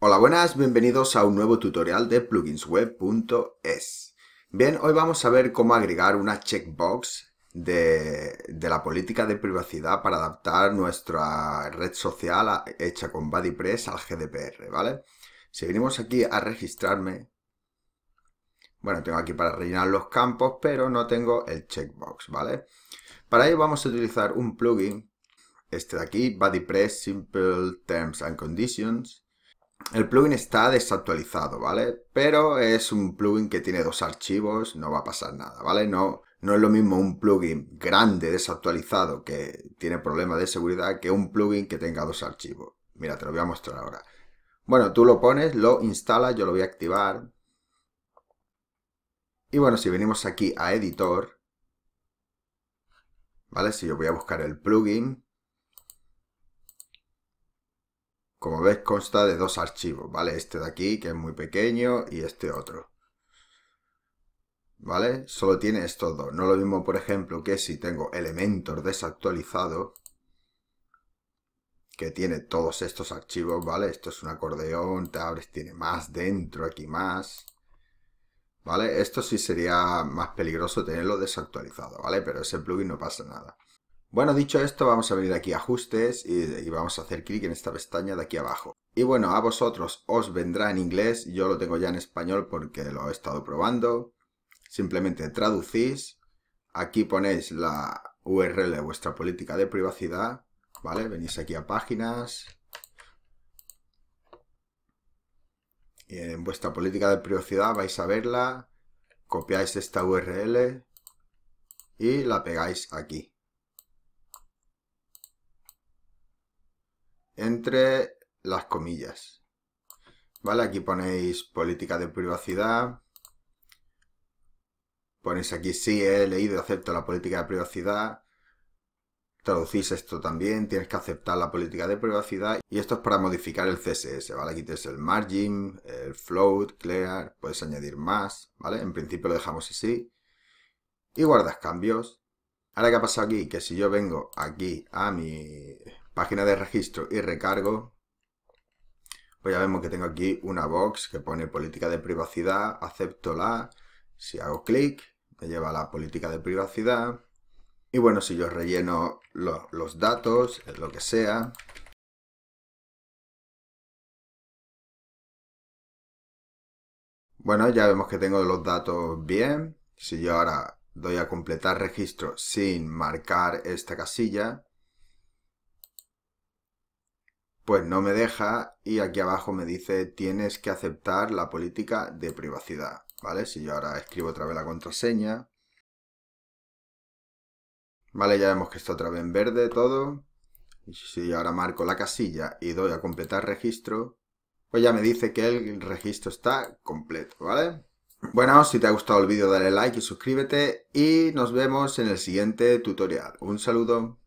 Hola, buenas, bienvenidos a un nuevo tutorial de pluginsweb.es. Bien, hoy vamos a ver cómo agregar una checkbox de, la política de privacidad para adaptar nuestra red social hecha con BuddyPress al GDPR, ¿vale? Si venimos aquí a registrarme, bueno, tengo aquí para rellenar los campos, pero no tengo el checkbox, ¿vale? Para ello vamos a utilizar un plugin, este de aquí, BuddyPress Simple Terms and Conditions, el plugin está desactualizado, ¿vale? Pero es un plugin que tiene dos archivos, no va a pasar nada, ¿vale? No, no es lo mismo un plugin grande desactualizado que tiene problemas de seguridad que un plugin que tenga dos archivos. Mira, te lo voy a mostrar ahora. Bueno, tú lo pones, lo instalas, yo lo voy a activar. Y bueno, si venimos aquí a editor, ¿vale? Si yo voy a buscar el plugin, Como ves, consta de dos archivos, ¿vale? Este de aquí, que es muy pequeño, y este otro. ¿Vale? Solo tiene estos dos. No lo mismo, por ejemplo, que si tengo Elementor desactualizado, que tiene todos estos archivos, ¿vale? Esto es un acordeón, te abres, tiene más dentro, aquí más. ¿Vale? Esto sí sería más peligroso tenerlo desactualizado, ¿vale? Pero ese plugin no pasa nada. Bueno, dicho esto, vamos a venir aquí a ajustes y, vamos a hacer clic en esta pestaña de aquí abajo. Y bueno, a vosotros os vendrá en inglés, yo lo tengo ya en español porque lo he estado probando. Simplemente traducís, aquí ponéis la URL de vuestra política de privacidad, ¿vale? Venís aquí a páginas, y en vuestra política de privacidad vais a verla, copiáis esta URL y la pegáis aquí. entre las comillas. ¿Vale? Aquí ponéis política de privacidad. Ponéis aquí sí, he leído, y acepto la política de privacidad. Traducís esto también, tienes que aceptar la política de privacidad. Y esto es para modificar el CSS, ¿vale? Aquí tienes el margin, el float, clear, puedes añadir más, ¿vale? En principio lo dejamos así. Y guardas cambios. Ahora, ¿qué ha pasado aquí? Que si yo vengo aquí a mi página de registro y recargo, pues ya vemos que tengo aquí una box que pone política de privacidad, acepto la, si hago clic, me lleva a la política de privacidad, y bueno, si yo relleno los, los datos, lo que sea, bueno, ya vemos que tengo los datos bien, si yo ahora Doy a completar registro sin marcar esta casilla. Pues no me deja y aquí abajo me dice tienes que aceptar la política de privacidad. ¿Vale? Si yo ahora escribo otra vez la contraseña. Vale, ya vemos que está otra vez en verde todo. Y si ahora marco la casilla y doy a completar registro, pues ya me dice que el registro está completo, ¿vale? Bueno, si te ha gustado el vídeo dale like y suscríbete y nos vemos en el siguiente tutorial. Un saludo.